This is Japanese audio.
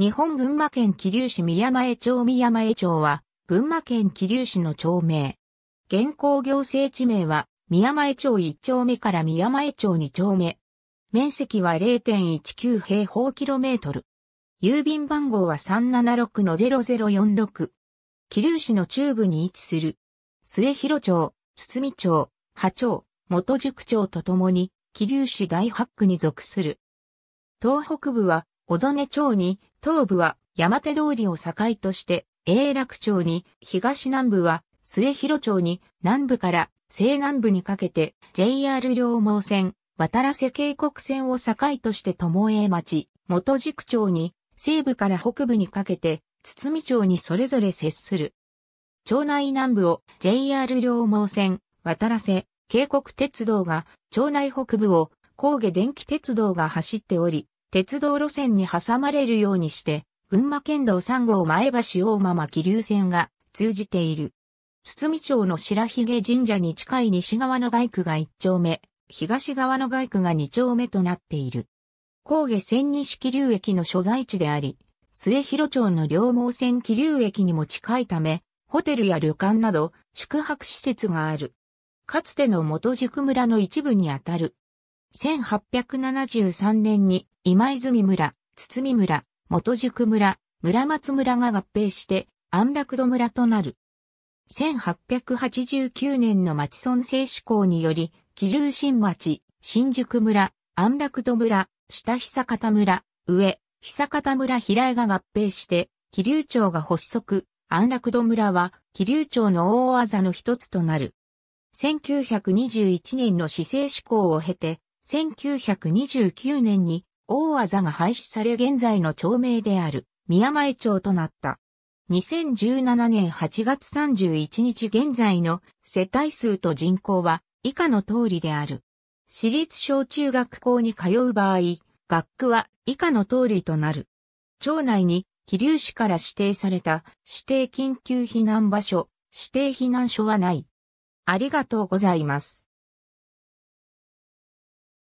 日本群馬県桐生市宮前町宮前町は、群馬県桐生市の町名。現行行政地名は、宮前町1丁目から宮前町2丁目。面積は0.19平方キロメートル。郵便番号は376の0046。桐生市の中部に位置する。末広町、堤町、波町、元宿町とともに、桐生市大八区に属する。東北部は、小曽根町に、東部は山手通りを境として、永楽町に、東南部は末広町に、南部から西南部にかけて、JR 両毛線、渡瀬渓谷線を境として友営町、元宿町に、西部から北部にかけて、堤町にそれぞれ接する。町内南部を JR 両毛線、渡瀬、渓谷鉄道が、町内北部を、高下電気鉄道が走っており、鉄道路線に挟まれるようにして、群馬県道3号前橋大間間気流線が通じている。堤町の白髭神社に近い西側の外区が1丁目、東側の外区が2丁目となっている。高下線西気流駅の所在地であり、末広町の両毛線気流駅にも近いため、ホテルや旅館など宿泊施設がある。かつての元宿村の一部にあたる。1873年に今泉村、堤村、元宿村、村松村が合併して安楽戸村となる。1889年の町村制施行により、桐生新町、新宿村、安楽戸村、下久方村、上、久方村平井が合併して、桐生町が発足、安楽戸村は桐生町の大技の一つとなる。1921年の市政施行を経て、1929年に大技が廃止され現在の町名である宮前町となった。2017年8月31日現在の世帯数と人口は以下の通りである。私立小中学校に通う場合、学区は以下の通りとなる。町内に桐生市から指定された指定緊急避難場所、指定避難所はない。ありがとうございます。